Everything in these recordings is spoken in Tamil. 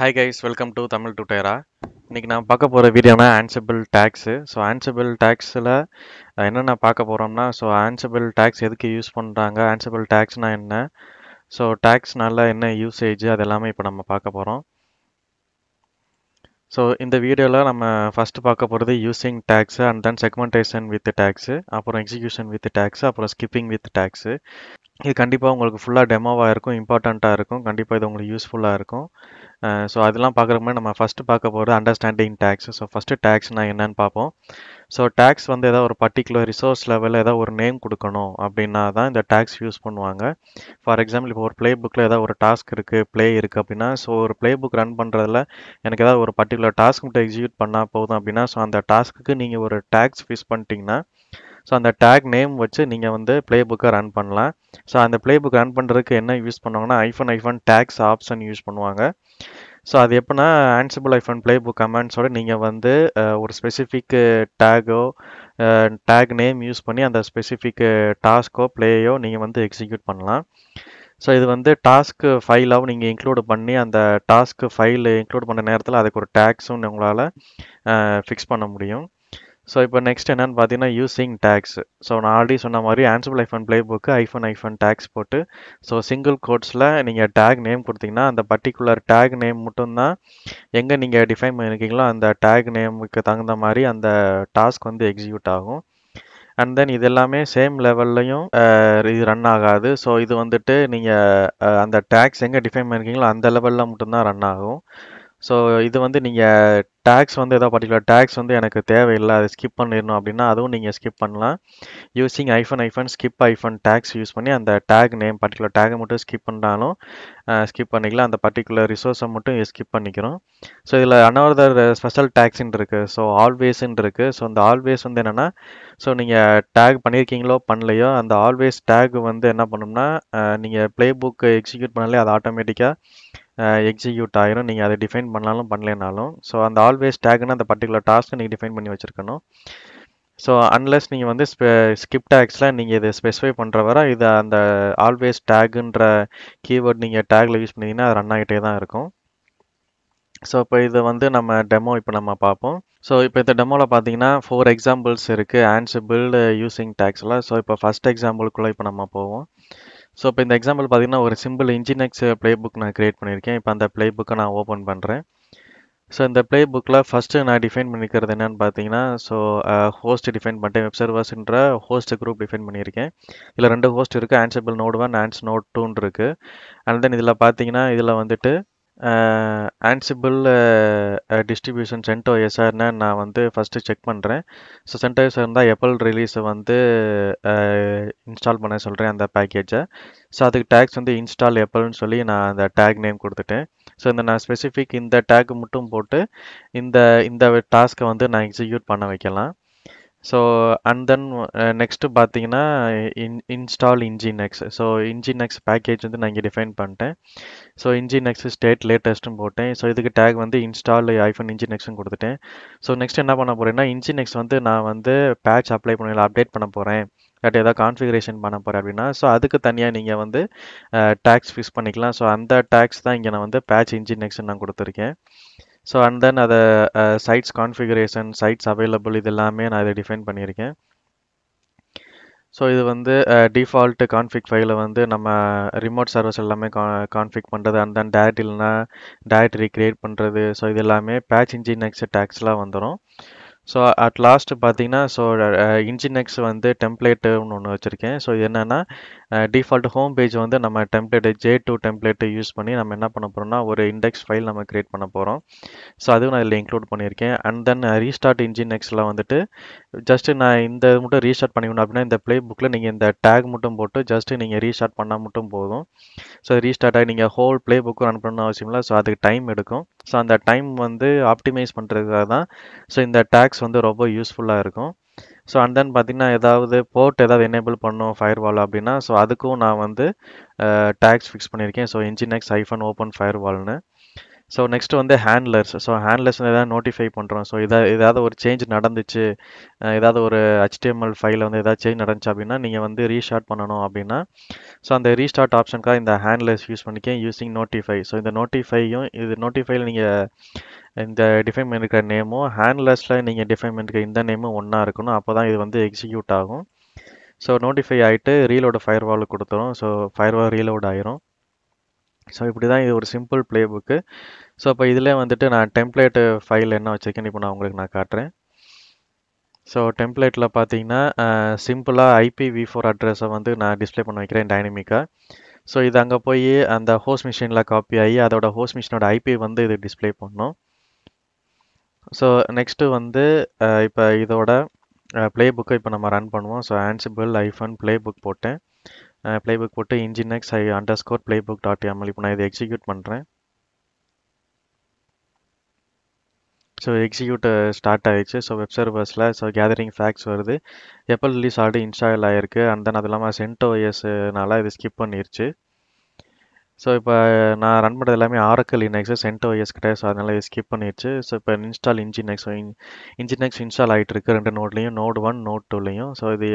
hi guys welcome to Tamil டுடேரா இன்றைக்கி நான் பார்க்க போகிற வீடியோனா ஆன்சபிள் டேக்ஸு ஸோ ஆன்சபிள் டேக்ஸில் என்னென்ன பார்க்க போகிறோம்னா ஸோ ஆன்சபிள் டேக்ஸ் எதுக்கு யூஸ் பண்ணுறாங்க ஆன்சபிள் டேக்ஸ்னால் என்ன ஸோ டேக்ஸ்னால என்ன யூசேஜ் அது எல்லாமே இப்போ நம்ம பார்க்க போகிறோம் ஸோ இந்த வீடியோவில் நம்ம ஃபஸ்ட்டு பார்க்க போகிறது using tags and then segmentation with tags அப்புறம் எக்ஸிக்யூஷன் வித் டேக்ஸு அப்புறம் ஸ்கிப்பிங் வித் டேக்ஸு இது கண்டிப்பாக உங்களுக்கு ஃபுல்லாக டெமோவாக இருக்கும் இம்பார்ட்டண்ட்டாக இருக்கும் கண்டிப்பாக இது உங்களுக்கு யூஸ்ஃபுல்லாக இருக்கும் ஸோ அதெல்லாம் பார்க்குறக்கு மாதிரி நம்ம ஃபஸ்ட்டு பார்க்க போகிறது அண்டர்ஸ்டாண்டிங் டேக்ஸ் ஸோ ஃபஸ்ட்டு டேக்ஸ்னால் என்னென்னு பார்ப்போம் ஸோ டேக்ஸ் வந்து ஏதாவது ஒரு பர்டிகுலர் ரிசோர்ஸ் லெவலில் ஏதாவது ஒரு நேம் கொடுக்கணும் அப்படின்னா தான் இந்த டேக்ஸ் யூஸ் பண்ணுவாங்க ஃபார் எக்ஸாம்பிள் இப்போ ஒரு ப்ளே புக்கில் ஏதாவது ஒரு டாஸ்க் இருக்குது ப்ளே இருக்குது அப்படின்னா ஸோ ஒரு ப்ளே புக் ரன் பண்ணுறதுல எனக்கு ஏதாவது ஒரு பர்டிகுலர் டாஸ்க் மட்டும் எக்ஸிக்யூட் பண்ணால் போதும் அப்படின்னா ஸோ அந்த டாஸ்க்கு நீங்கள் ஒரு டேக்ஸ் ஃபிஸ் பண்ணிட்டீங்கன்னா ஸோ அந்த டேக் நேம் வச்சு நீங்கள் வந்து ப்ளே புக்கை ரன் பண்ணலாம் ஸோ அந்த ப்ளே புக் ரன் பண்ணுறதுக்கு என்ன யூஸ் பண்ணுவாங்கன்னா hyphen hyphen tags option use பண்ணுவாங்க ஸோ அது எப்படின்னா ஆன்சிபிள் ஐஃபன் பிளே புக் கமெண்ட்ஸோட நீங்கள் வந்து ஒரு ஸ்பெசிஃபிக் டேகோ டேக் நேம் யூஸ் பண்ணி அந்த ஸ்பெசிஃபிக் டாஸ்க்கோ பிளேயோ நீங்கள் வந்து எக்ஸிக்யூட் பண்ணலாம் ஸோ இது வந்து டாஸ்க்கு ஃபைலாகவும் நீங்கள் இன்க்ளூடு பண்ணி அந்த டாஸ்க்கு ஃபைல் இன்க்ளூட் பண்ண நேரத்தில் அதுக்கு ஒரு டேக்ஸும் உங்களால் ஃபிக்ஸ் பண்ண முடியும் ஸோ இப்போ நெக்ஸ்ட் என்னென்னு பார்த்தீங்கன்னா யூசிங் டேக்ஸ் ஸோ நான் ஆல்ரெடி சொன்ன மாதிரி ஆன்சிபிள் ஐஃபன் பிளே புக்கு ஐஃபன் ஐஃபன் டேக்ஸ் போட்டு ஸோ சிங்கிள் கோட்ஸில் நீங்கள் டேக் நேம் கொடுத்தீங்கன்னா அந்த பர்டிகுலர் டேக் நேம் மட்டும்தான் எங்கே நீங்கள் டிஃபைன் பண்ணியிருக்கீங்களோ அந்த டேக் நேமுக்கு தகுந்த மாதிரி அந்த டாஸ்க் வந்து எக்ஸிக்யூட் ஆகும் அண்ட் தென் இது எல்லாமே சேம் லெவல்லையும் இது ரன் ஆகாது ஸோ இது வந்துட்டு நீங்கள் அந்த டேக்ஸ் எங்கே டிஃபைன் பண்ணிருக்கீங்களோ அந்த லெவலில் மட்டும்தான் ரன் ஆகும் ஸோ இது வந்து நீங்கள் டேக்ஸ் வந்து எதாவது பர்டிகுலர் டேக்ஸ் வந்து எனக்கு தேவையில்லை அதை ஸ்கிப் பண்ணிடணும் அப்படின்னா அதுவும் நீங்கள் ஸ்கிப் பண்ணலாம் யூஸிங் ஐஃபன் ஐஃபன் ஸ்கிப் ஐஃபன் டேக்ஸ் யூஸ் பண்ணி அந்த டேக் நேம் பர்டிகுலர் டேக்கை மட்டும் ஸ்கிப் பண்ணாலும் ஸ்கிப் பண்ணிக்கலாம் அந்த பர்டிகுலர் ரிசோர்ஸை மட்டும் ஸ்கிப் பண்ணிக்கிறோம் ஸோ இதில் அனவர்தர் ஸ்பெஷல் டேக்ஸ்ன்னு இருக்குது ஸோ ஆல்வேஸ்ன்னு இருக்குது ஸோ அந்த ஆல்வேஸ் வந்து என்னென்னா ஸோ நீங்கள் டேக் பண்ணியிருக்கீங்களோ பண்ணலையோ அந்த ஆல்வேஸ் டேக் வந்து என்ன பண்ணணும்னா நீங்கள் ப்ளே புக் எக்ஸிக்யூட் பண்ணலே அது ஆட்டோமேட்டிக்காக எக்ஸிக்யூட் ஆகிரும் நீங்கள் அதை டிஃபைன் பண்ணாலும் பண்ணலைனாலும் ஸோ அந்த ஆல்வேஸ் டேக்னு அந்த பர்டிகுலர் டாஸ்க்கு நீங்கள் டிஃபைன் பண்ணி வச்சுருக்கணும் ஸோ அன்லஸ் நீங்கள் வந்து ஸ்கிப் டேக்ஸில் நீங்கள் இதை ஸ்பெசிஃபை பண்ணுற வர இது அந்த ஆல்வேஸ் டேகுன்ற கீவேர்ட் நீங்கள் டேக்ல யூஸ் பண்ணிங்கன்னா அது ரன் ஆகிட்டே தான் இருக்கும் ஸோ இப்போ இதை வந்து நம்ம டெமோ இப்போ நம்ம பார்ப்போம் ஸோ இப்போ இந்த டெமோவில் பார்த்தீங்கன்னா ஃபோர் எக்ஸாம்பிள்ஸ் இருக்குது பில்டு யூஸிங் டேக்ஸில் ஸோ இப்போ ஃபஸ்ட் எக்ஸாம்பிளுக்குள்ளே இப்போ நம்ம போவோம் ஸோ இப்போ இந்த எக்ஸாம்பிள் பார்த்தீங்கன்னா ஒரு சிம்பிள் இன்ஜினியர்ஸ் ப்ளே புக் நான் க்ரியேட் பண்ணியிருக்கேன் இப்போ அந்த ப்ளே புக்கை நான் ஓப்பன் பண்ணுறேன் ஸோ இந்த ப்ளே புக்கில் ஃபஸ்ட்டு நான் டிஃபைன் பண்ணிக்கிறது என்னென்னு பார்த்தீங்கன்னா ஸோ ஹோஸ்ட் டிஃபைன் பண்ணிட்டேன் வெப் சர்வர்ஸ்ன்ற ஹோஸ்ட் குரூப் டிஃபைன் பண்ணியிருக்கேன் இதில் ரெண்டு ஹோஸ்ட் இருக்குது ஆன்சபிள் நோட் ஒன் ஆன்ஸ் நோட் டூன் இருக்குது அண்ட் தென் இதில் பார்த்தீங்கன்னா இதில் வந்துட்டு ஆன்சிபிள் டிஸ்ட்ரிபியூஷன் சென்டோ எஸ்ஆர்னு நான் வந்து ஃபஸ்ட்டு செக் பண்ணுறேன் ஸோ சென்டோ எஸ்ஆர் இருந்தால் எப்பல் ரிலீஸை வந்து இன்ஸ்டால் பண்ண சொல்கிறேன் அந்த பேக்கேஜை ஸோ அதுக்கு டேக்ஸ் வந்து இன்ஸ்டால் எப்பல்னு சொல்லி நான் அந்த டேக் நேம் கொடுத்துட்டேன் ஸோ இந்த நான் ஸ்பெசிஃபிக் இந்த டேக் மட்டும் போட்டு இந்த இந்த டாஸ்க்கை வந்து நான் எக்ஸிக்யூட் பண்ண வைக்கலாம் ஸோ அண்ட் தென் நெக்ஸ்ட்டு பார்த்தீங்கன்னா in install nginx so nginx package வந்து நான் இங்கே டிஃபைன் பண்ணிட்டேன் ஸோ இன்ஜின் எக்ஸ் ஸ்டேட் லேட்டஸ்ட்டும் போட்டேன் ஸோ இதுக்கு டேக் வந்து இன்ஸ்டால் ஐஃபோன் இன்ஜின் எக்ஸும் கொடுத்துட்டேன் ஸோ நெக்ஸ்ட் என்ன பண்ண போகிறேன்னா இன்ஜின் எக்ஸ் வந்து நான் வந்து பேட்ச் அப்ளை பண்ணல அப்டேட் பண்ண போகிறேன் இல்லாட்டி ஏதாவது கான்ஃபிகரேஷன் பண்ண போகிறேன் அப்படின்னா ஸோ அதுக்கு தனியாக நீங்கள் வந்து டேக்ஸ் ஃபிக்ஸ் பண்ணிக்கலாம் ஸோ அந்த டேக்ஸ் தான் இங்கே நான் வந்து பேட்ச் இன்ஜின் எக்ஸ் நான் கொடுத்துருக்கேன் ஸோ அண்ட் தென் அதை சைட்ஸ் கான்ஃபிகரேஷன் சைட்ஸ் அவைலபிள் இது எல்லாமே நான் இதை டிஃபைன் பண்ணியிருக்கேன் ஸோ இது வந்து டிஃபால்ட்டு கான்ஃபிக் ஃபைலை வந்து நம்ம ரிமோட் சர்வஸ் எல்லாமே கான்ஃபிக் பண்ணுறது அண்ட் தென் டேரக்ட் இல்லைனா டேரக்ட் கிரியேட் பண்ணுறது ஸோ இது எல்லாமே பேட்ச் இன்ஜின் நெக்ஸ்ட் டேக்ஸ்லாம் வந்துடும் ஸோ அட் லாஸ்ட் பார்த்தீங்கன்னா ஸோ இன்ஜின் நெக்ஸ் வந்து டெம்ப்ளேட்டுன்னு ஒன்று வச்சுருக்கேன் ஸோ என்னென்னா டிஃபால்ட் ஹோம் பேஜ் வந்து நம்ம template J two template use பண்ணி நம்ம என்ன பண்ண போகிறோம்னா ஒரு இண்டெக்ஸ் ஃபைல் நம்ம கிரியேட் பண்ண போகிறோம் ஸோ அதுவும் நான் இதில் இன்க்ளூட் பண்ணியிருக்கேன் அண்ட் தென் ரீஸ்டார்ட் இன்ஜின் எக்ஸில் வந்துட்டு ஜஸ்ட்டு நான் இந்த மட்டும் ரீஸ்டார்ட் பண்ணிக்கணும் அப்படின்னா இந்த ப்ளே புக்கில் நீங்கள் இந்த டேக் மட்டும் போட்டு ஜஸ்ட்டு நீங்கள் ரீஸ்டார்ட் பண்ணால் மட்டும் போதும் ஸோ ரீஸ்டார்ட் ஆகி நீங்கள் ஹோல் ப்ளே புக்கும் ரன் பண்ணணும் அவசியம் இல்லை ஸோ அதுக்கு டைம் எடுக்கும் ஸோ அந்த டைம் வந்து ஆப்டிமைஸ் பண்ணுறதுக்காக தான் ஸோ இந்த டேக்ஸ் வந்து ரொம்ப யூஸ்ஃபுல்லாக இருக்கும் ஸோ அண்ட் தென் பார்த்தீங்கன்னா ஏதாவது போர்ட் ஏதாவது எனேபிள் பண்ணும் ஃபயர் வால் அப்படின்னா ஸோ அதுக்கும் நான் வந்து டேக்ஸ் ஃபிக்ஸ் பண்ணியிருக்கேன் so nginx hyphen open fire வால்னு ஸோ நெக்ஸ்ட் வந்து ஹேண்ட்லர்ஸ் ஸோ ஹேண்ட்லர்ஸ் எதாவது நோட்டிஃபை பண்ணுறோம் ஸோ இதை ஏதாவது ஒரு சேஞ்ச் நடந்துச்சு ஏதாவது ஒரு ஹெச்டிஎம்எல் ஃபைலில் வந்து ஏதாவது சேஞ்ச் நடந்துச்சு அப்படின்னா நீங்கள் வந்து ரீஸ்டார்ட் பண்ணணும் அப்படின்னா ஸோ அந்த ரீஸ்டார்ட் ஆப்ஷனுக்காக இந்த ஹேண்ட்லர்ஸ் யூஸ் பண்ணிக்கேன் யூஸிங் நோட்டிஃபை ஸோ இந்த நோட்டிஃபையும் இது நோட்டிஃபையில் நீங்கள் இந்த டிஃபைன் பண்ணிருக்கிற நேமும் ஹேண்ட்லர்ஸில் நீங்கள் டிஃபைன் பண்ணிருக்க இந்த நேமும் ஒன்றா இருக்கணும் அப்போ தான் இது வந்து எக்ஸிக்யூட் ஆகும் ஸோ நோட்டிஃபை ஆகிட்டு ரீலோட ஃபயர்வாலுக்கு கொடுத்துரும் ஸோ ஃபயர்வால் ரீலோட் ஆயிரும் ஸோ இப்படி தான் இது ஒரு சிம்பிள் ப்ளே புக்கு ஸோ அப்போ இதில் வந்துட்டு நான் டெம்ப்ளேட்டு ஃபைல் என்ன வச்சுருக்கேன்னு இப்போ நான் உங்களுக்கு நான் காட்டுறேன் ஸோ டெம்ப்ளேட்டில் பார்த்தீங்கன்னா சிம்பிளாக ஐபி வி ஃபோர் அட்ரஸை வந்து நான் டிஸ்பிளே பண்ண வைக்கிறேன் டைனமிக்காக ஸோ இது அங்கே போய் அந்த ஹோஸ் மிஷினில் காப்பி ஆகி அதோட ஹோஸ் மிஷினோட ஐபி வந்து இது டிஸ்பிளே பண்ணும் ஸோ நெக்ஸ்ட்டு வந்து இப்போ இதோட ப்ளே புக்கை இப்போ நம்ம ரன் பண்ணுவோம் so Ansible hyphen playbook போட்டேன் பிளேபுக் போட்டு X I underscore playbook dot ML இப்போ நான் இதை எக்ஸிக்யூட் பண்ணுறேன் ஸோ எக்ஸிக்யூட் ஸ்டார்ட் ஆகிடுச்சு ஸோ வெப் சர்வர்ஸில் ஸோ கேதரிங் ஃபேக்ஸ் வருது எப்போ ரிலீஸ் ஆடு இன்ஸ்டால் ஆகிருக்கு அண்ட் தென் அது இல்லாமல் சென்டோ இயர்ஸ்னால இது ஸ்கிப் பண்ணிருச்சு ஸோ இப்போ நான் ரன் பண்ணுறது எல்லாமே ஆரக்கல் இனெக்ஸ் சென்டோ இயர்ஸ் கிடையாது ஸோ அதனால் இது ஸ்கிப் பண்ணிடுச்சு ஸோ இப்போ இன்ஸ்டால் இன்ஜினெக்ஸ் இன்ஜினெக்ஸ் இன்ஸ்டால் ஆகிட்டு இருக்கு ரெண்டு நோட்லேயும் நோட் ஒன் நோட் டூலையும் ஸோ இது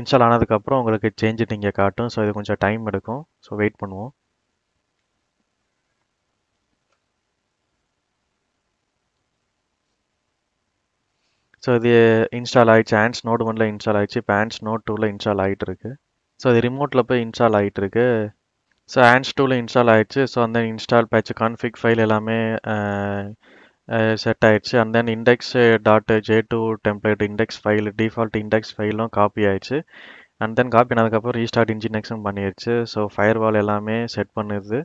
இன்ஸ்டால் ஆனதுக்கப்புறம் உங்களுக்கு சேஞ்சு நீங்கள் காட்டும் ஸோ இது கொஞ்சம் டைம் எடுக்கும் ஸோ வெயிட் பண்ணுவோம் ஸோ இது இன்ஸ்டால் ஆகிடுச்சு ஆண்ட்ஸ் நோட் ஒனில் இன்ஸ்டால் ஆகிடுச்சு இப்போ ஆண்ட்ஸ் நோட் டூவில் இன்ஸ்டால் ஆகிட்டு இருக்கு ஸோ இது ரிமோட்டில் போய் இன்ஸ்டால் ஆகிட்டு இருக்கு ஸோ ஆண்ட்ஸ் டூவில் இன்ஸ்டால் ஆகிடுச்சு ஸோ அந்த இன்ஸ்டால் பேச்சு கான்ஃபிக் ஃபைல் எல்லாமே செட் ஆயிடுச்சு and then index dot J two template index file default index ஃபைலும் காப்பி ஆயிடுச்சு அண்ட் தென் காப்பி ஆனதுக்கப்புறம் ரீஸ்டார்ட் இன்ஜினெக்ஷன் பண்ணிடுச்சு ஸோ ஃபயர் வால் எல்லாமே செட் பண்ணுது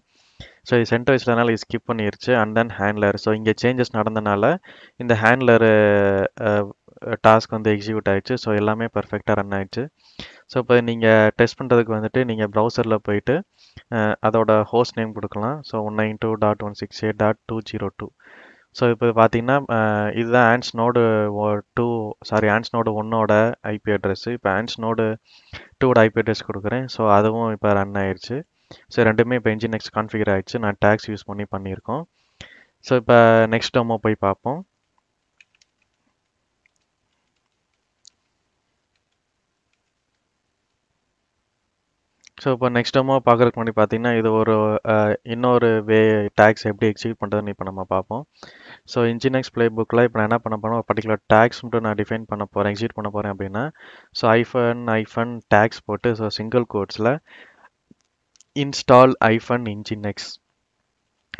ஸோ இது சென்டர் வயசுலனால இது ஸ்கிப் பண்ணிடுச்சு அண்ட் தென் ஹேண்ட்லர் ஸோ இங்கே சேஞ்சஸ் நடந்தனால இந்த ஹேண்ட்லரு டாஸ்க் வந்து எக்ஸிக்யூட் ஆயிடுச்சு ஸோ எல்லாமே பர்ஃபெக்டாக ரன் ஆயிடுச்சு ஸோ இப்போ நீங்கள் டெஸ்ட் பண்ணுறதுக்கு வந்துட்டு நீங்கள் ப்ரௌசரில் போயிட்டு அதோட ஹோஸ்ட் நேம் கொடுக்கலாம் so one nine two dot one six eight dot two zero two so இப்போ பார்த்தீங்கன்னா இதுதான் ஆன்ஸ் நோடு டூ சாரி ஆன்ஸ் நோடு ஒன்னோட ஐபி அட்ரஸ் இப்போ ஆன்ஸ் நோடு டூவோட ஐபி அட்ரஸ் கொடுக்குறேன் ஸோ அதுவும் இப்போ ரன் ஆயிடுச்சு ஸோ ரெண்டுமே இப்போ என்ஜின் நெக்ஸ்ட் கான்ஃபிகர் ஆயிடுச்சு நான் டேக்ஸ் யூஸ் பண்ணி பண்ணியிருக்கோம் ஸோ இப்போ நெக்ஸ்ட் டோமோ போய் பார்ப்போம் ஸோ இப்போ நெக்ஸ்ட் டெமோ பார்க்குறதுக்கு முன்னாடி பார்த்தீங்கன்னா இது ஒரு இன்னொரு வே டேக்ஸ் எப்படி எக்ஸிக்யூட் பண்ணுறதுன்னு இப்போ நம்ம பார்ப்போம் ஸோ இன்ஜினெக்ஸ் ப்ளே புக்கில் இப்போ நான் என்ன பண்ண போகிறோம் ஒரு பர்டிகுலர் டேக்ஸ் மட்டும் நான் டிஃபைன் பண்ண போகிறேன் எக்ஸிக்யூட் பண்ண போகிறேன் அப்படின்னா ஸோ ஐஃபன் ஐஃபன் டேக்ஸ் போட்டு ஸோ சிங்கிள் கோட்ஸில் இன்ஸ்டால் ஐஃபன் இன்ஜினெக்ஸ்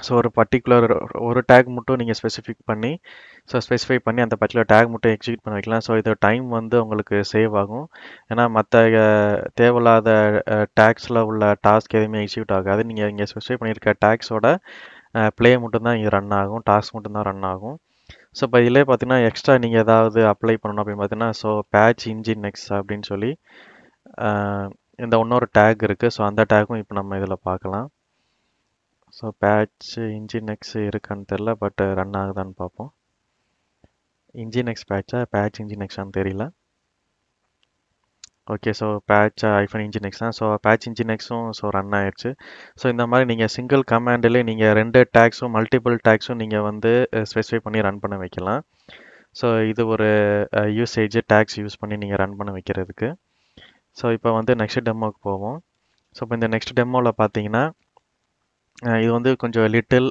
ஸோ ஒரு பர்டிகுலர் ஒரு டேக் மட்டும் நீங்கள் ஸ்பெசிஃபிக் பண்ணி ஸோ ஸ்பெசிஃபை பண்ணி அந்த பர்டிகுலர் டேக் மட்டும் எக்ஸிக்யூட் பண்ண வைக்கலாம் ஸோ இது டைம் வந்து உங்களுக்கு சேவ் ஆகும் ஏன்னா மற்ற தேவையில்லாத டேக்ஸில் உள்ள டாஸ்க் எதுவுமே எக்ஸிக்யூட் ஆகாது நீங்கள் இங்கே ஸ்பெசிஃபை பண்ணியிருக்க டேக்ஸோட ப்ளே மட்டும்தான் இங்கே ரன் ஆகும் டாஸ்க் மட்டும்தான் ரன் ஆகும் ஸோ இப்போ இதிலே பார்த்தீங்கன்னா எக்ஸ்ட்ரா நீங்கள் ஏதாவது அப்ளை பண்ணணும் அப்படின்னு பார்த்தீங்கன்னா ஸோ பேட்ச் இன்ஜின் நெக்ஸ் அப்படின்னு சொல்லி இந்த இன்னொரு டேக் இருக்குது ஸோ அந்த டேக்கும் இப்போ நம்ம இதில் பார்க்கலாம் ஸோ பேட்ச்சு இன்ஜின் எக்ஸ் இருக்கான்னு தெரில பட் ரன் ஆகுதான்னு பார்ப்போம் இன்ஜின் எக்ஸ் பேட்சா பேட்ச் இன்ஜின் எக்ஸான்னு தெரியல okay so patch hyphen nginx தான் ஸோ பேட்ச் இன்ஜின் எக்ஸும் ஸோ ரன் ஆயிடுச்சு ஸோ இந்த மாதிரி நீங்கள் சிங்கிள் கமாண்டிலே நீங்கள் ரெண்டு டேக்ஸும் மல்டிபிள் டேக்ஸும் நீங்கள் வந்து ஸ்பெசிஃபை பண்ணி ரன் பண்ண வைக்கலாம் ஸோ இது ஒரு யூசேஜ் டேக்ஸ் யூஸ் பண்ணி நீங்கள் ரன் பண்ண வைக்கிறதுக்கு ஸோ இப்போ வந்து நெக்ஸ்ட் டெமோவுக்கு போவோம் ஸோ இப்போ இந்த நெக்ஸ்ட் டெமோவில் பார்த்தீங்கன்னா இது வந்து கொஞ்சம் லிட்டில்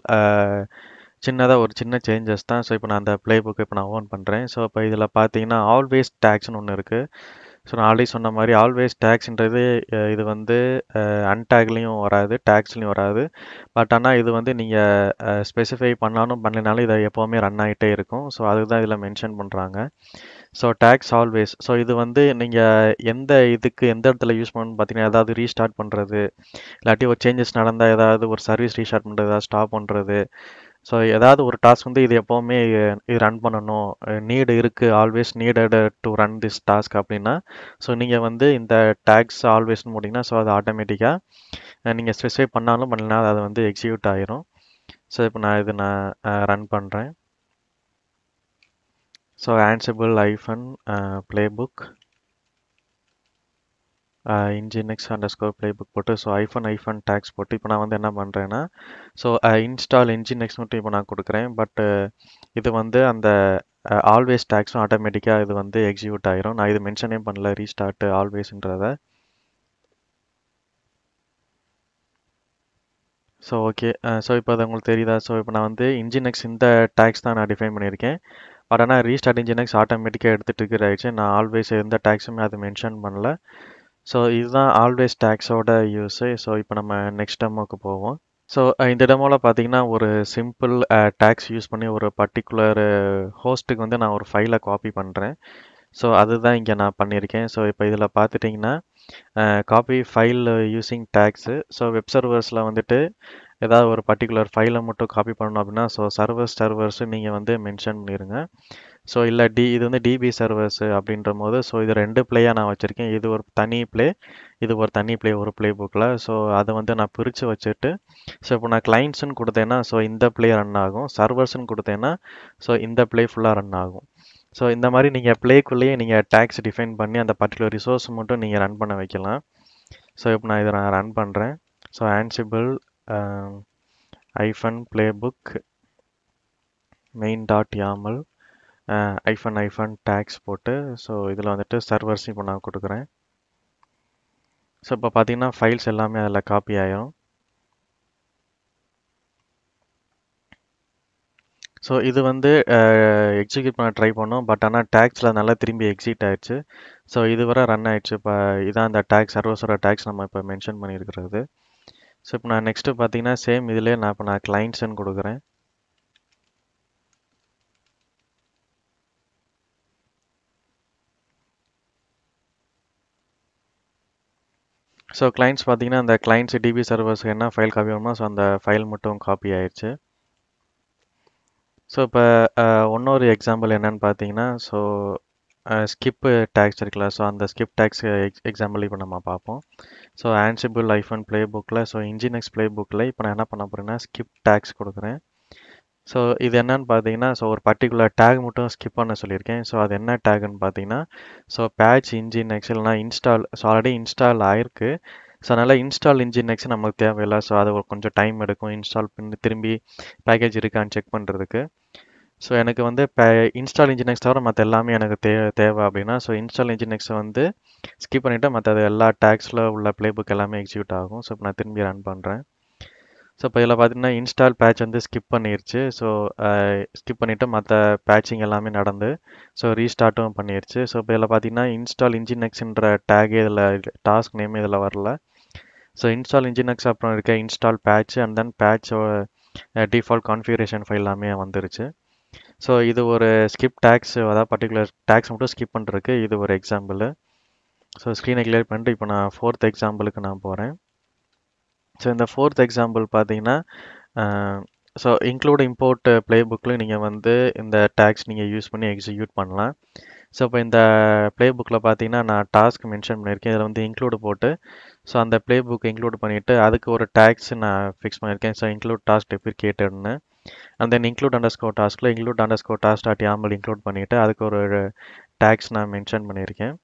சின்னதாக ஒரு சின்ன சேஞ்சஸ் தான் ஸோ இப்போ நான் அந்த ப்ளே புக்கை இப்போ நான் ஓன் பண்ணுறேன் ஸோ இப்போ இதில் பார்த்தீங்கன்னா ஆல்வேஸ் டேக்ஸ்னு ஒன்று இருக்குது ஸோ நான் ஆல்ரெடி சொன்ன மாதிரி ஆல்வேஸ் டேக்ஸ்ன்றது இது வந்து அன்டேக்லேயும் வராது டேக்ஸ்லேயும் வராது பட் ஆனால் இது வந்து நீங்கள் ஸ்பெசிஃபை பண்ணாலும் பண்ணினாலும் இதை எப்போவுமே ரன் ஆகிட்டே இருக்கும் ஸோ அதுதான் இதில் மென்ஷன் பண்ணுறாங்க ஸோ டேக்ஸ் ஆல்வேஸ் ஸோ இது வந்து நீங்கள் எந்த இதுக்கு எந்த இடத்துல யூஸ் பண்ணணும்னு பார்த்தீங்கன்னா ஏதாவது ரீஸ்டார்ட் பண்ணுறது இல்லாட்டி ஒரு சேஞ்சஸ் நடந்தால் ஏதாவது ஒரு சர்வீஸ் ரீஸ்டார்ட் பண்ணுறது ஏதாவது ஸ்டாப் பண்ணுறது ஸோ ஏதாவது ஒரு டாஸ்க் வந்து இது எப்போவுமே இது ரன் பண்ணணும் நீடு இருக்குது always needed to run this task அப்படின்னா ஸோ நீங்கள் வந்து இந்த டேக்ஸ் ஆல்வேஸ்னு போட்டிங்கன்னா ஸோ அது ஆட்டோமேட்டிக்காக நீங்கள் ஸ்பெசிஃபை பண்ணாலும் பண்ணலாம் அது வந்து எக்ஸிக்யூட் ஆகிரும் ஸோ இப்போ நான் இது நான் ரன் பண்ணுறேன் so Ansible hyphen playbook nginx underscore playbook போட்டு ஸோ ஐஃபோன் ஐஃபோன் டேக்ஸ் போட்டு இப்போ நான் வந்து என்ன பண்ணுறேன்னா ஸோ இன்ஸ்டால் இன்ஜினிக்ஸ் மட்டும் இப்போ நான் கொடுக்குறேன் பட்டு இது வந்து அந்த ஆல்வேஸ் டேக்ஸும் ஆட்டோமேட்டிக்காக இது வந்து எக்ஸிக்யூட் ஆகிரும் நான் இது மென்ஷனே பண்ணல ரீஸ்டார்ட் ஆல்வேஸ்ன்றத ஸோ ஓகே ஸோ இப்போ அது உங்களுக்கு தெரியுதா ஸோ இப்போ நான் வந்து இன்ஜினெக்ஸ் இந்த டேக்ஸ் தான் நான் டிஃபைன் பண்ணியிருக்கேன் பட் ஆனால் ரீஸ்டார்ட் இன்ஜினெக்ஸ் ஆட்டோமேட்டிக்காக எடுத்துகிட்டு ஆயிடுச்சு நான் ஆல்வேஸ் எந்த டேக்ஸுமே அது மென்ஷன் பண்ணல ஸோ இதுதான் ஆல்வேஸ் டேக்ஸோட யூஸு ஸோ இப்போ நம்ம நெக்ஸ்ட் டெமோக்கு போவோம் ஸோ இந்த டெமோவில் பார்த்தீங்கன்னா ஒரு சிம்பிள் டேக்ஸ் யூஸ் பண்ணி ஒரு பர்டிகுலர் ஹோஸ்ட்டுக்கு வந்து நான் ஒரு ஃபைலை காப்பி பண்ணுறேன் ஸோ அதுதான் இங்கே நான் பண்ணியிருக்கேன் ஸோ இப்போ இதில் பார்த்துட்டிங்கன்னா copy file using tags so web சர்வர்ஸில் வந்துட்டு ஏதாவது ஒரு பர்டிகுலர் ஃபைலை மட்டும் காப்பி பண்ணணும் அப்படின்னா ஸோ சர்வர்ஸ் சர்வர்ஸு நீங்கள் வந்து மென்ஷன் பண்ணிடுங்க ஸோ இல்லை டி இது வந்து டிபி சர்வர்ஸு அப்படின்ற போது ஸோ இது ரெண்டு பிளேயாக நான் வச்சுருக்கேன் இது ஒரு தனி பிளே இது ஒரு தனி பிளே ஒரு பிளே புக்கில் ஸோ அதை வந்து நான் பிரித்து வச்சுட்டு ஸோ இப்போ நான் கிளைண்ட்ஸுன்னு கொடுத்தேன்னா ஸோ இந்த பிளே ரன் ஆகும் சர்வர்ஸ்னு கொடுத்தேன்னா ஸோ இந்த பிளே ஃபுல்லாக ரன் ஆகும் ஸோ இந்த மாதிரி நீங்கள் பிளேக்குள்ளேயே நீங்கள் டேக்ஸ் டிஃபைன் பண்ணி அந்த பர்டிகுலர் ரிசோர்ஸ் மட்டும் நீங்கள் ரன் பண்ண வைக்கலாம் ஸோ இப்போ நான் இதை நான் ரன் பண்ணுறேன் so Ansible hyphen playbook main dot yaml hyphen hyphen tax போட்டு ஸோ இதில் வந்துட்டு சர்வர்ஸ் இப்போ நான் கொடுக்குறேன் ஸோ இப்போ பார்த்தீங்கன்னா ஃபைல்ஸ் எல்லாமே அதில் காப்பி ஆகிரும் ஸோ இது வந்து எக்ஸிக்யூட் பண்ண ட்ரை பண்ணோம் பட் ஆனால் டேக்ஸில் நல்லா திரும்பி எக்ஸிட் ஆயிடுச்சு ஸோ இது வரை ரன் ஆயிடுச்சு இப்போ இதான் அந்த டேக்ஸ் சர்வஸோட டேக்ஸ் நம்ம இப்போ மென்ஷன் பண்ணியிருக்கிறது ஸோ இப்போ நான் நெக்ஸ்ட்டு பார்த்தீங்கன்னா சேம் இதிலே நான் இப்போ நான் கிளைண்ட்ஸ்ன்னு கொடுக்குறேன் ஸோ கிளைண்ட்ஸ் பார்த்தீங்கன்னா அந்த கிளைண்ட்ஸ் டிபி சர்வர்ஸ்க்கு என்ன ஃபைல் காப்பி ஆகணுமோ ஸோ அந்த ஃபைல் மட்டும் காப்பி ஆயிடுச்சு ஸோ இப்போ இன்னொரு எக்ஸாம்பிள் என்னன்னு பார்த்தீங்கன்னா ஸோ ஸ்கிப்பு டேக்ஸ் இருக்குல்ல ஸோ அந்த ஸ்கிப் டேக்ஸ் எக்ஸ் எக்ஸாம்பிள் இப்போ நம்ம பார்ப்போம் ஸோ ஆன்சிபிள் ஐஃபோன் ப்ளே புக்கில் ஸோ இன்ஜினெக்ஸ் ப்ளே புக்கில் இப்போ நான் என்ன பண்ண போகிறேன்னா ஸ்கிப் டேக்ஸ் கொடுக்குறேன் ஸோ இது என்னன்னு பார்த்தீங்கன்னா ஸோ ஒரு பர்டிகுலர் டேக் மட்டும் ஸ்கிப் பண்ண சொல்லியிருக்கேன் ஸோ அது என்ன டேக்குன்னு பார்த்தீங்கன்னா ஸோ பேட்ச் இன்ஜின் எக்ஸல்னா இன்ஸ்டால் ஸோ ஆல்ரெடி இன்ஸ்டால் ஆயிருக்கு ஸோ அதனால் இன்ஸ்டால் இன்ஜின் எக்ஸ் நமக்கு தேவையில்லை ஸோ அது ஒரு கொஞ்சம் டைம் எடுக்கும் இன்ஸ்டால் பண்ணி திரும்பி பேக்கேஜ் இருக்கான்னு செக் பண்ணுறதுக்கு ஸோ எனக்கு வந்து பே இன்ஸ்டால் இன்ஜின் எக்ஸ் தவிர மற்ற எல்லாமே எனக்கு தே தேவை அப்படின்னா ஸோ இன்ஸ்டால் இன்ஜின் எக்ஸை வந்து ஸ்கிப் பண்ணிவிட்டு மற்ற எல்லா டேக்ஸில் உள்ள ப்ளே புக் எல்லாமே எக்ஸிக்யூட் ஆகும் ஸோ இப்போ நான் திரும்பி ரன் பண்ணுறேன் ஸோ இப்போ இதில் பார்த்தீங்கன்னா இன்ஸ்டால் பேட்ச் வந்து ஸ்கிப் பண்ணிருச்சு ஸோ ஸ்கிப் பண்ணிவிட்டு மற்ற பேட்சிங் எல்லாமே நடந்து ஸோ ரீஸ்டார்ட்டும் பண்ணிடுச்சு ஸோ இப்போ இதில் பார்த்தீங்கன்னா இன்ஸ்டால் இன்ஜினெக்ஸ்ன்ற டேக் இதில் டாஸ்க் நேம் இதில் வரல ஸோ இன்ஸ்டால் இன்ஜினெக்ஸ் அப்புறம் இருக்க install patch and then patch default configuration file எல்லாமே வந்துருச்சு ஸோ இது ஒரு ஸ்கிப் டேக்ஸ் அதாவது பர்டிகுலர் டேக்ஸ் மட்டும் ஸ்கிப் பண்ணிருக்கு இது ஒரு எக்ஸாம்பிள் ஸோ ஸ்க்ரீனை கிளியர் பண்ணிட்டு இப்போ நான் ஃபோர்த் எக்ஸாம்பிளுக்கு நான் போகிறேன் ஸோ இந்த ஃபோர்த் எக்ஸாம்பிள் பார்த்தீங்கன்னா ஸோ இன்க்ளூட் இம்போர்ட் ப்ளே புக்கில் நீங்கள் வந்து இந்த டேக்ஸ் நீங்கள் யூஸ் பண்ணி எக்ஸிக்யூட் பண்ணலாம் ஸோ இப்போ இந்த ப்ளே புக்கில் பார்த்தீங்கன்னா நான் டாஸ்க் மென்ஷன் பண்ணியிருக்கேன் இதில் வந்து இன்க்ளூடு போட்டு ஸோ அந்த ப்ளே புக் இன்க்ளூட் பண்ணிவிட்டு அதுக்கு ஒரு டேக்ஸ் நான் ஃபிக்ஸ் பண்ணியிருக்கேன் ஸோ இன்க்ளூட் டாஸ்க் டெப்ரிகேட்டட்னு அந்த தென் இன்க்ளூட் அண்டர் ஸ்கோர் டாஸ்கில் include underscore task dot yaml include பண்ணிவிட்டு அதுக்கு ஒரு டேக்ஸ் நான் மென்ஷன் பண்ணியிருக்கேன்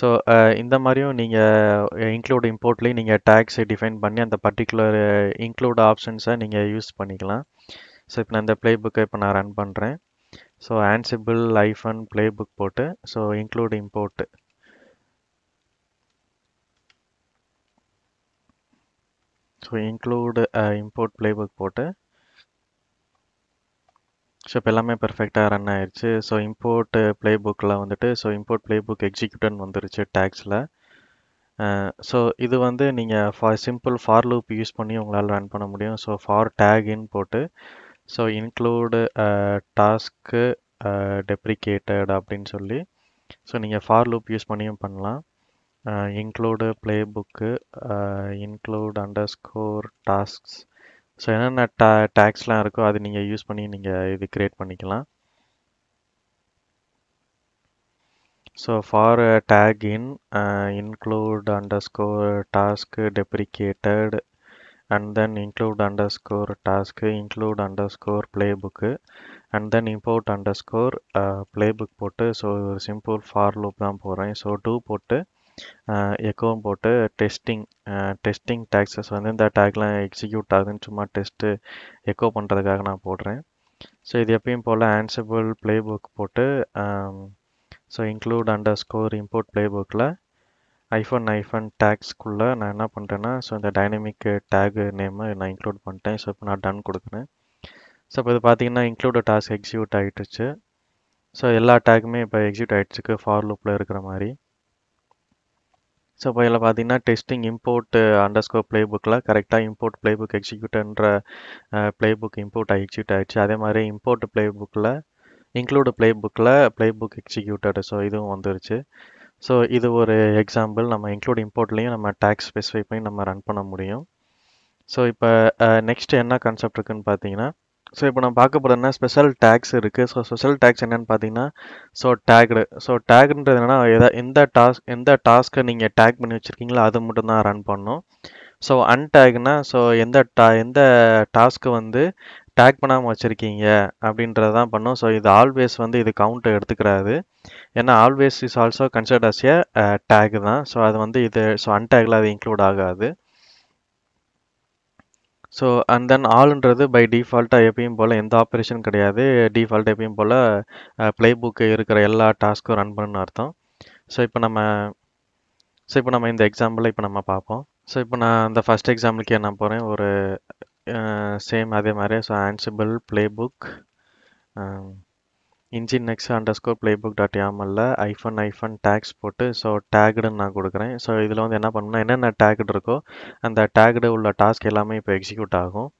ஸோ uh, இந்த மாதிரியும் நீங்கள் இன்க்ளூட் இம்போர்ட்லேயும் நீங்கள் டேக்ஸை டிஃபைன் பண்ணி அந்த பர்டிகுலர் இன்க்ளூட் ஆப்ஷன்ஸை நீங்கள் யூஸ் பண்ணிக்கலாம் ஸோ இப்போ நான் இந்த ப்ளே புக்கை இப்போ நான் ரன் பண்ணுறேன் so Ansible hyphen playbook போட்டு so include import so include import playbook போட்டு ஸோ இப்போ எல்லாமே பெர்ஃபெக்டாக ரன் ஆயிடுச்சு ஸோ இம்போர்ட் ப்ளே புக்கில் வந்துட்டு ஸோ இம்போர்ட் ப்ளே புக் எக்ஸிக்யூட்டன் வந்துருச்சு டேக்ஸில் ஸோ இது வந்து நீங்கள் for simple for loop use பண்ணி உங்களால் ரன் பண்ண முடியும் ஸோ ஃபார் டேக் இன் போட்டு ஸோ இன்க்ளூடு டாஸ்க்கு டெப்ரிகேட்டட் அப்படின்னு சொல்லி ஸோ நீங்கள் ஃபார் லூப் யூஸ் பண்ணியும் பண்ணலாம் include playbook include underscore tasks so என்னென்ன டே டேக்ஸ்லாம் இருக்கோ அது நீங்கள் யூஸ் பண்ணி நீங்கள் இது க்ரியேட் பண்ணிக்கலாம் so for tag in include underscore task deprecated and then include underscore task include underscore playbook and then import underscore playbook போட்டு ஸோ ஒரு சிம்பிள் ஃபார் லூப் தான் போகிறேன் ஸோ டூ போட்டு எக்கோவும் போட்டு டெஸ்டிங் டெஸ்டிங் டேக்ஸஸ் வந்து இந்த டேக்லாம் எக்ஸிக்யூட் ஆகுதுன்னு சும்மா டெஸ்ட்டு எக்கோ பண்ணுறதுக்காக நான் போடுறேன் ஸோ இது எப்பயும் போல் ஆன்சபிள் ப்ளே புக் போட்டு so include underscore import ப்ளே புக்கில் ஐஃபோன் ஐஃபோன் டேக்ஸ்க்குள்ளே நான் என்ன பண்ணுறேன்னா ஸோ இந்த டைனமிக் டேக் நேமு நான் இன்க்ளூட் பண்ணிட்டேன் ஸோ இப்போ நான் டன் கொடுக்குறேன் ஸோ இப்போ இது பார்த்தீங்கன்னா இன்க்ளூட் டாஸ்க் எக்ஸிக்யூட் ஆகிட்டுச்சு ஸோ எல்லா டேக்குமே இப்போ எக்ஸிக்யூட் ஆகிடுச்சுக்கு ஃபார் லூப்பில் இருக்கிற மாதிரி ஸோ இப்போ இதில் பார்த்தீங்கன்னா டெஸ்டிங் இம்போர்ட் அண்டர் ஸ்கோர் ப்ளே புக்கில் கரெக்டாக இம்போர்ட் ப்ளே புக் எக்ஸிக்யூட்டன்ற ப்ளே புக் இம்போர்ட் எக்ஸிக்யூட் ஆகிடுச்சு அதே மாதிரி இம்போர்ட் ப்ளே புக்கில் இன்க்ளூடு ப்ளே புக்கில் ப்ளே புக் எக்ஸிக்யூட்டடு ஸோ இதுவும் வந்துருச்சு ஸோ இது ஒரு எக்ஸாம்பிள் நம்ம இன்க்ளூட் இம்போர்ட்லேயும் நம்ம டேக்ஸ் ஸ்பெசிஃபை பண்ணி நம்ம ரன் பண்ண முடியும் ஸோ இப்போ நெக்ஸ்ட் uh, என்ன கான்செப்ட் இருக்குதுன்னு பார்த்தீங்கன்னா ஸோ இப்போ நான் பார்க்க போகிறதுனா ஸ்பெஷல் டேக்ஸ் இருக்குது ஸோ ஸ்பெஷல் டேக்ஸ் என்னென்னு பார்த்தீங்கன்னா ஸோ டேக்டு ஸோ டேக்ன்றது என்னென்னா எதா எந்த டாஸ்க் எந்த டாஸ்க்கை நீங்கள் டேக் பண்ணி வச்சுருக்கீங்களோ அது மட்டும் தான் ரன் பண்ணும் ஸோ அன்டேக்னா ஸோ எந்த டா எந்த டாஸ்க்கு வந்து டேக் பண்ணாமல் வச்சுருக்கீங்க அப்படின்றது தான் பண்ணும் ஸோ இது ஆல்வேஸ் வந்து இது கவுண்ட்டை எடுத்துக்கிறாது ஏன்னா always is also considered as a tag தான் ஸோ அது வந்து இது ஸோ அன்டேக்கில் அது இன்க்ளூட் ஆகாது ஸோ அண்ட் தென் ஆளுன்றது பை டிஃபால்ட்டாக எப்பயும் போல் எந்த ஆப்ரேஷன் கிடையாது டிஃபால்ட் எப்பயும் போல் ப்ளே புக்கு இருக்கிற எல்லா டாஸ்க்கும் ரன் பண்ணுன்னு அர்த்தம் ஸோ இப்போ நம்ம ஸோ இப்போ நம்ம இந்த எக்ஸாம்பிளில் இப்போ நம்ம பார்ப்போம் ஸோ இப்போ நான் அந்த ஃபஸ்ட் எக்ஸாம்பிளுக்கே நான் போகிறேன் ஒரு சேம் அதே மாதிரி so Ansible playbook nginx underscore playbook dot யாமல்ல ஐஃபன் ஐஃபன் டேக்ஸ் போட்டு ஸோ டேக்டுன்னு நான் கொடுக்குறேன் ஸோ இதில் வந்து என்ன பண்ணணும்னா என்னென்ன டேக்டு இருக்கோ அந்த டேக்டு உள்ள டாஸ்க் எல்லாமே இப்போ எக்ஸிக்யூட் ஆகும்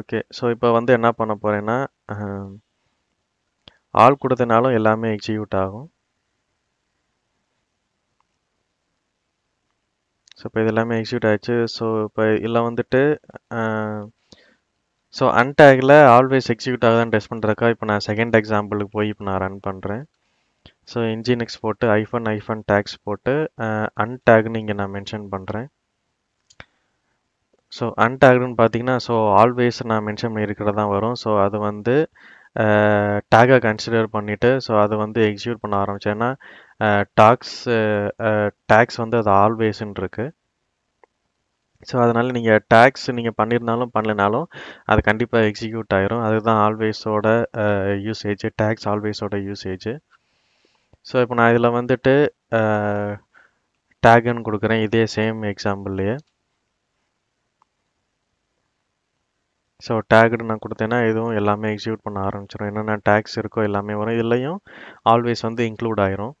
ஓகே ஸோ இப்போ வந்து என்ன பண்ண போகிறேன்னா ஆள் கொடுத்தனாலும் எல்லாமே எக்ஸிக்யூட் ஆகும் ஸோ இப்போ இது எல்லாமே எக்ஸிக்யூட் ஆயிடுச்சு ஸோ இப்போ இதில் வந்துட்டு ஸோ அன்டேக்கில் ஆல்வேஸ் எக்ஸிக்யூட் தான் டெஸ்ட் பண்ணுறக்கா இப்போ நான் செகண்ட் எக்ஸாம்பிளுக்கு போய் இப்போ நான் ரன் பண்ணுறேன் ஸோ இன்ஜினிக்ஸ் போட்டு ஐஃபன் ஐஃபன் டேக்ஸ் போட்டு அன்டேக்னு இங்கே நான் மென்ஷன் பண்ணுறேன் ஸோ அன்டேக்டுன்னு பார்த்தீங்கன்னா ஸோ ஆல்வேஸ் நான் மென்ஷன் பண்ணியிருக்கிறது தான் வரும் ஸோ அது வந்து டேக்காக கன்சிடர் பண்ணிவிட்டு ஸோ அது வந்து எக்ஸிக்யூட் பண்ண ஆரம்பிச்சேன்னா டாக்ஸ் டேக்ஸ் வந்து அது ஆல்வேஸ்ன்னு இருக்குது ஸோ அதனால் நீங்கள் டேக்ஸ் நீங்கள் பண்ணியிருந்தாலும் பண்ணலனாலும் அது கண்டிப்பாக எக்ஸிக்யூட் ஆயிரும் அதுதான் ஆல்வேஸோட யூசேஜ் டேக்ஸ் ஆல்வேஸோட யூசேஜ் ஸோ இப்போ நான் இதில் வந்துட்டு டேகுன்னு கொடுக்குறேன் இதே சேம் எக்ஸாம்பிள்லையே ஸோ டேக்டு நான் கொடுத்தேன்னா இதுவும் எல்லாமே எக்ஸிக்யூட் பண்ண ஆரம்பிச்சிடும் என்னென்ன டேக்ஸ் இருக்கோ எல்லாமே வரும் இதுலேயும் ஆல்வேஸ் வந்து இன்க்ளூட் ஆயிரும்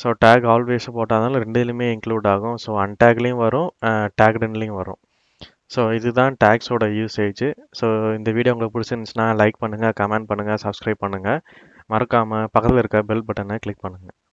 ஸோ டேக் ஆல்வேஸ் போட்டால் ரெண்டுலேயுமே இன்க்ளூட் ஆகும் ஸோ அன்டேக்லேயும் வரும் டேக்டன்லேயும் வரும் ஸோ இதுதான் டேக்ஸோட யூசேஜ் ஸோ இந்த வீடியோ உங்களுக்கு பிடிச்சிருந்துச்சுன்னா லைக் பண்ணுங்கள் கமெண்ட் பண்ணுங்கள் சப்ஸ்கிரைப் பண்ணுங்கள் மறக்காமல் பக்கத்தில் இருக்க பெல் பட்டனை கிளிக் பண்ணுங்கள்